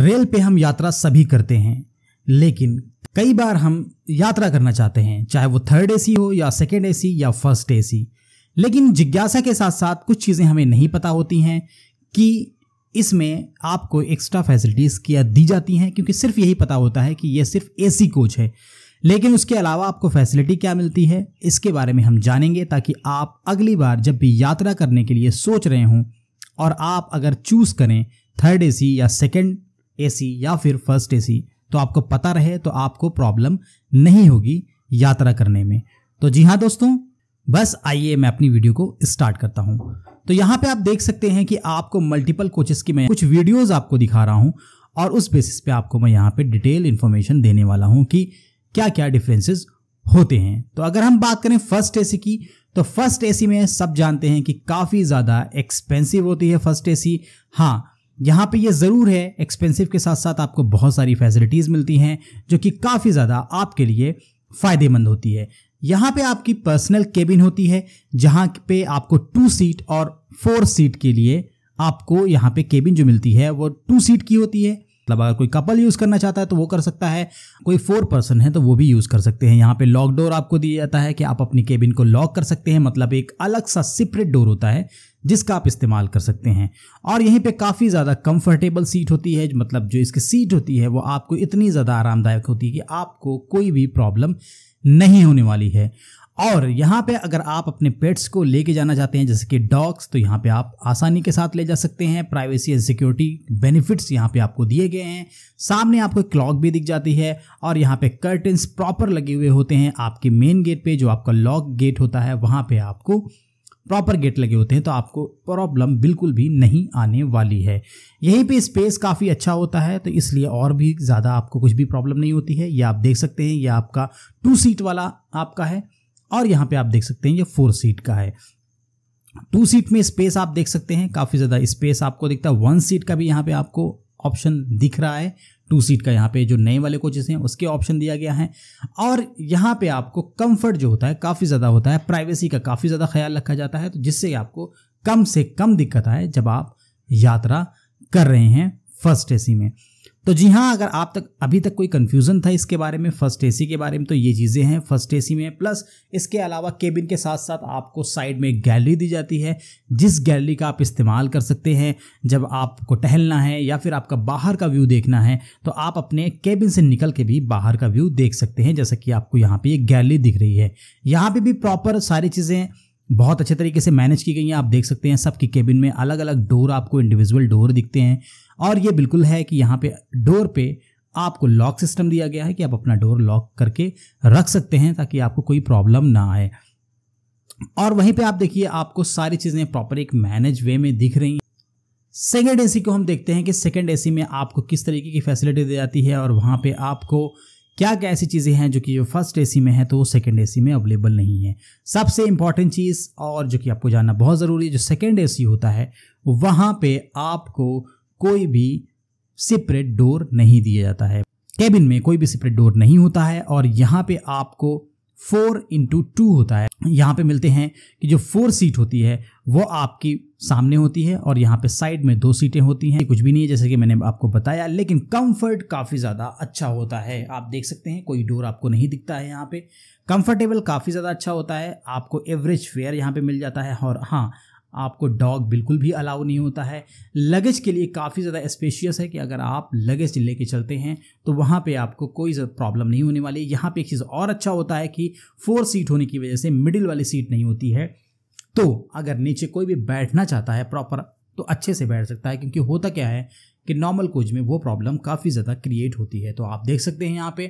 rail पे हम यात्रा सभी करते हैं लेकिन कई बार हम यात्रा करना चाहते हैं चाहे वो थर्ड एसी हो या सेकेंड एसी या फर्स्ट एसी लेकिन जिज्ञासा के साथ साथ कुछ चीज़ें हमें नहीं पता होती हैं कि इसमें आपको एक्स्ट्रा फैसिलिटीज़ क्या दी जाती हैं क्योंकि सिर्फ यही पता होता है कि ये सिर्फ ए कोच है लेकिन उसके अलावा आपको फैसिलिटी क्या मिलती है इसके बारे में हम जानेंगे ताकि आप अगली बार जब भी यात्रा करने के लिए सोच रहे हों और आप अगर चूज़ करें थर्ड एसी या सेकेंड एसी या फिर फर्स्ट एसी तो आपको पता रहे तो आपको प्रॉब्लम नहीं होगी यात्रा करने में तो जी हाँ दोस्तों बस आइए मैं अपनी वीडियो को स्टार्ट करता हूँ तो यहाँ पे आप देख सकते हैं कि आपको मल्टीपल कोचेस की मैं कुछ वीडियोस आपको दिखा रहा हूँ और उस बेसिस पे आपको मैं यहाँ पे डिटेल इन्फॉर्मेशन देने वाला हूँ कि क्या क्या डिफरेंसेस होते हैं तो अगर हम बात करें फर्स्ट एसी की तो फर्स्ट एसी में सब जानते हैं कि काफ़ी ज़्यादा एक्सपेंसिव होती है फर्स्ट एसी हाँ यहाँ पे ये ज़रूर है एक्सपेंसिव के साथ साथ आपको बहुत सारी फैसिलिटीज़ मिलती हैं जो कि काफ़ी ज़्यादा आपके लिए फ़ायदेमंद होती है यहाँ पे आपकी पर्सनल केबिन होती है जहाँ पे आपको टू सीट और फोर सीट के लिए आपको यहाँ पे केबिन जो मिलती है वो टू सीट की होती है मतलब अगर कोई कपल यूज़ करना चाहता है तो वो कर सकता है कोई फोर पर्सन है तो वो भी यूज़ कर सकते हैं यहाँ पे लॉक डोर आपको दिया जाता है कि आप अपनी केबिन को लॉक कर सकते हैं मतलब एक अलग सा सेपरेट डोर होता है जिसका आप इस्तेमाल कर सकते हैं और यहीं पे काफ़ी ज़्यादा कंफर्टेबल सीट होती है मतलब जो इसकी सीट होती है वो आपको इतनी ज़्यादा आरामदायक होती है कि आपको कोई भी प्रॉब्लम नहीं होने वाली है और यहाँ पे अगर आप अपने पेट्स को लेके जाना चाहते हैं जैसे कि डॉग्स तो यहाँ पे आप आसानी के साथ ले जा सकते हैं प्राइवेसी एंड सिक्योरिटी बेनिफिट्स यहाँ पे आपको दिए गए हैं सामने आपको क्लॉक भी दिख जाती है और यहाँ पे कर्टन्स प्रॉपर लगे हुए होते हैं आपके मेन गेट पे जो आपका लॉक गेट होता है वहाँ पे आपको प्रॉपर गेट लगे होते हैं तो आपको प्रॉब्लम बिल्कुल भी नहीं आने वाली है यहीं पे स्पेस काफ़ी अच्छा होता है तो इसलिए और भी ज़्यादा आपको कुछ भी प्रॉब्लम नहीं होती है ये आप देख सकते हैं ये आपका टू सीट वाला आपका है और यहाँ पे आप देख सकते हैं ये फोर सीट का है टू सीट में स्पेस आप देख सकते हैं काफ़ी ज़्यादा स्पेस आपको दिखता है वन सीट का भी यहाँ पे आपको ऑप्शन दिख रहा है टू सीट का यहाँ पे जो नए वाले कोचेस हैं उसके ऑप्शन दिया गया है और यहाँ पे आपको कंफर्ट जो होता है काफ़ी ज़्यादा होता है प्राइवेसी का काफ़ी ज़्यादा ख्याल रखा जाता है तो जिससे आपको कम से कम दिक्कत आए जब आप यात्रा कर रहे हैं फर्स्ट ए में तो जी हाँ अगर आप तक अभी तक कोई कन्फ्यूज़न था इसके बारे में फर्स्ट ए के बारे में तो ये चीज़ें हैं फर्स्ट ए में प्लस इसके अलावा केबिन के साथ साथ आपको साइड में एक गैलरी दी जाती है जिस गैलरी का आप इस्तेमाल कर सकते हैं जब आपको टहलना है या फिर आपका बाहर का व्यू देखना है तो आप अपने केबिन से निकल के भी बाहर का व्यू देख सकते हैं जैसा कि आपको यहाँ पर ये गैलरी दिख रही है यहाँ पर भी प्रॉपर सारी चीज़ें बहुत अच्छे तरीके से मैनेज की गई हैं आप देख सकते हैं सबके केबिन में अलग अलग डोर आपको इंडिविजुअल डोर दिखते हैं और ये बिल्कुल है कि यहाँ पे डोर पे आपको लॉक सिस्टम दिया गया है कि आप अपना डोर लॉक करके रख सकते हैं ताकि आपको कोई प्रॉब्लम ना आए और वहीं पे आप देखिए आपको सारी चीज़ें प्रॉपर एक मैनेज वे में दिख रही हैं सेकेंड एसी को हम देखते हैं कि सेकेंड एसी में आपको किस तरीके की फैसिलिटी दी जाती है और वहाँ पे आपको क्या क्या ऐसी चीज़ें हैं जो कि जो फर्स्ट एसी में है तो वो सेकेंड एसी में अवेलेबल नहीं है सबसे इम्पॉर्टेंट चीज़ और जो कि आपको जानना बहुत ज़रूरी है जो सेकेंड एसी होता है वहाँ पे आपको कोई भी सेपरेट डोर नहीं दिया जाता है कैबिन में कोई भी सेपरेट डोर नहीं होता है और यहाँ पे आपको फोर इंटू टू होता है यहाँ पे मिलते हैं कि जो फोर सीट होती है वो आपकी सामने होती है और यहाँ पे साइड में दो सीटें होती हैं कुछ भी नहीं है जैसे कि मैंने आपको बताया लेकिन कंफर्ट काफ़ी ज़्यादा अच्छा होता है आप देख सकते हैं कोई डोर आपको नहीं दिखता है यहाँ पे कंफर्टेबल काफ़ी ज़्यादा अच्छा होता है आपको एवरेज फेयर यहाँ पे मिल जाता है और हाँ आपको डॉग बिल्कुल भी अलाउ नहीं होता है लगेज के लिए काफ़ी ज़्यादा स्पेशियस है कि अगर आप लगेज लेके चलते हैं तो वहाँ पे आपको कोई प्रॉब्लम नहीं होने वाली यहाँ पे एक चीज़ और अच्छा होता है कि फोर सीट होने की वजह से मिडिल वाली सीट नहीं होती है तो अगर नीचे कोई भी बैठना चाहता है प्रॉपर तो अच्छे से बैठ सकता है क्योंकि होता क्या है कि नॉर्मल कोच में वो प्रॉब्लम काफ़ी ज़्यादा क्रिएट होती है तो आप देख सकते हैं यहाँ पे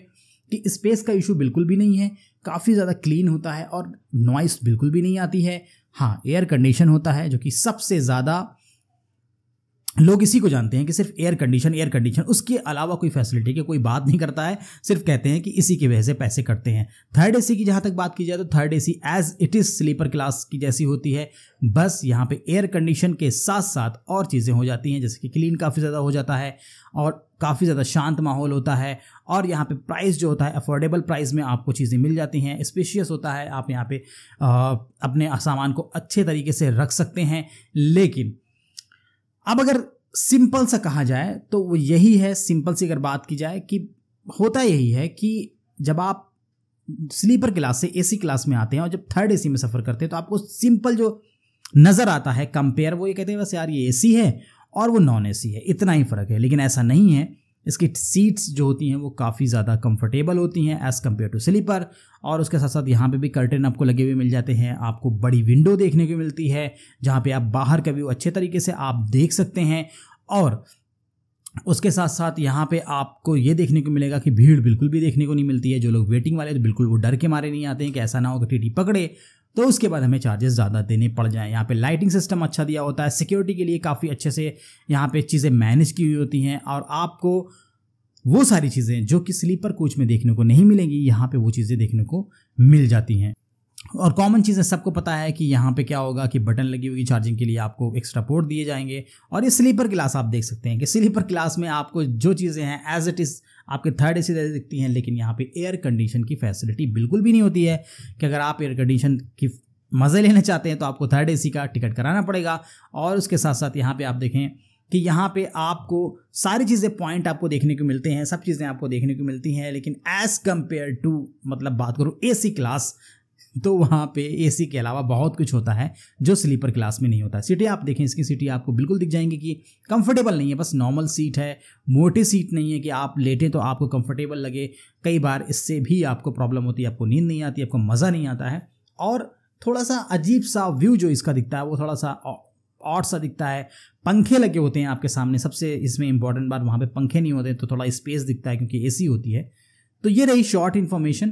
कि स्पेस का इशू बिल्कुल भी नहीं है काफ़ी ज़्यादा क्लीन होता है और नॉइस बिल्कुल भी नहीं आती है हाँ एयर कंडीशन होता है जो कि सबसे ज़्यादा लोग इसी को जानते हैं कि सिर्फ एयर कंडीशन एयर कंडीशन उसके अलावा कोई फैसिलिटी की कोई बात नहीं करता है सिर्फ कहते हैं कि इसी की वजह से पैसे कटते हैं थर्ड एसी की जहां तक बात की जाए तो third AC as it is sleeper class की जैसी होती है बस यहाँ पे एयर कंडीशन के साथ साथ और चीज़ें हो जाती हैं जैसे कि क्लीन काफ़ी ज़्यादा हो जाता है और काफ़ी ज़्यादा शांत माहौल होता है और यहाँ पे प्राइस जो होता है अफोर्डेबल प्राइस में आपको चीज़ें मिल जाती हैं स्पेशियस होता है आप यहाँ पे आ, अपने सामान को अच्छे तरीके से रख सकते हैं लेकिन अब अगर सिंपल सा कहा जाए तो वो यही है सिंपल सी अगर बात की जाए कि होता यही है कि जब आप स्लीपर क्लास से एसी क्लास में आते हैं और जब थर्ड एसी में सफ़र करते हैं तो आपको सिंपल जो नज़र आता है कंपेयर वो ये कहते हैं बस यार ये एसी है और वो नॉन ए है इतना ही फ़र्क है लेकिन ऐसा नहीं है इसकी सीट्स जो होती हैं वो काफ़ी ज़्यादा कंफर्टेबल होती हैं एज़ कम्पेयर टू स्लीपर और उसके साथ साथ यहाँ पे भी कर्टन आपको लगे हुए मिल जाते हैं आपको बड़ी विंडो देखने को मिलती है जहाँ पे आप बाहर का व्यू अच्छे तरीके से आप देख सकते हैं और उसके साथ साथ यहाँ पे आपको ये देखने को मिलेगा कि भीड़ बिल्कुल भी देखने को नहीं मिलती है जो लोग वेटिंग वाले तो बिल्कुल वो डर के मारे नहीं आते हैं कि ऐसा ना हो कि टी पकड़े तो उसके बाद हमें चार्जेस ज़्यादा देने पड़ जाएँ यहाँ पे लाइटिंग सिस्टम अच्छा दिया होता है सिक्योरिटी के लिए काफ़ी अच्छे से यहाँ पे चीज़ें मैनेज की हुई होती हैं और आपको वो सारी चीज़ें जो कि स्लीपर कोच में देखने को नहीं मिलेंगी यहाँ पे वो चीज़ें देखने को मिल जाती हैं और कॉमन चीज़ें सबको पता है कि यहाँ पे क्या होगा कि बटन लगी हुई चार्जिंग के लिए आपको एक्स्ट्रा पोर्ट दिए जाएंगे और ये स्लीपर क्लास आप देख सकते हैं कि स्लीपर क्लास में आपको जो चीज़ें हैं एज इट इज़ आपके थर्ड ए सी दिखती हैं लेकिन यहाँ पे एयर कंडीशन की फैसिलिटी बिल्कुल भी नहीं होती है कि अगर आप एयर कंडीशन की मज़े लेना चाहते हैं तो आपको थर्ड ए सी का टिकट कराना पड़ेगा और उसके साथ साथ यहाँ पर आप देखें कि यहाँ पे आपको सारी चीज़ें पॉइंट आपको देखने को मिलते हैं सब चीज़ें आपको देखने को मिलती हैं लेकिन एज़ कम्पेयर टू मतलब बात करूँ ए सी क्लास तो वहाँ पे एसी के अलावा बहुत कुछ होता है जो स्लीपर क्लास में नहीं होता सीटें आप देखें इसकी सीटें आपको बिल्कुल दिख जाएंगी कि कंफर्टेबल नहीं है बस नॉर्मल सीट है मोटी सीट नहीं है कि आप लेटें तो आपको कंफर्टेबल लगे कई बार इससे भी आपको प्रॉब्लम होती है आपको नींद नहीं आती आपको मज़ा नहीं आता है और थोड़ा सा अजीब सा व्यू जो इसका दिखता है वो थोड़ा सा और सा दिखता है पंखे लगे होते हैं आपके सामने सबसे इसमें इंपॉर्टेंट बात वहाँ पे पंखे नहीं होते तो थोड़ा स्पेस दिखता है क्योंकि एसी होती है तो ये रही शॉर्ट इन्फॉर्मेशन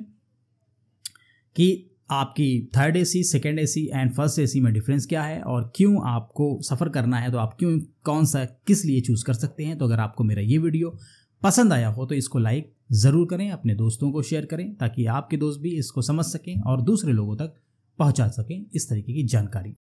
कि आपकी third AC second AC and first AC में डिफरेंस क्या है और क्यों आपको सफ़र करना है तो आप क्यों कौन सा किस लिए चूज़ कर सकते हैं तो अगर आपको मेरा ये वीडियो पसंद आया हो तो इसको लाइक ज़रूर करें अपने दोस्तों को शेयर करें ताकि आपके दोस्त भी इसको समझ सकें और दूसरे लोगों तक पहुंचा सकें इस तरीके की जानकारी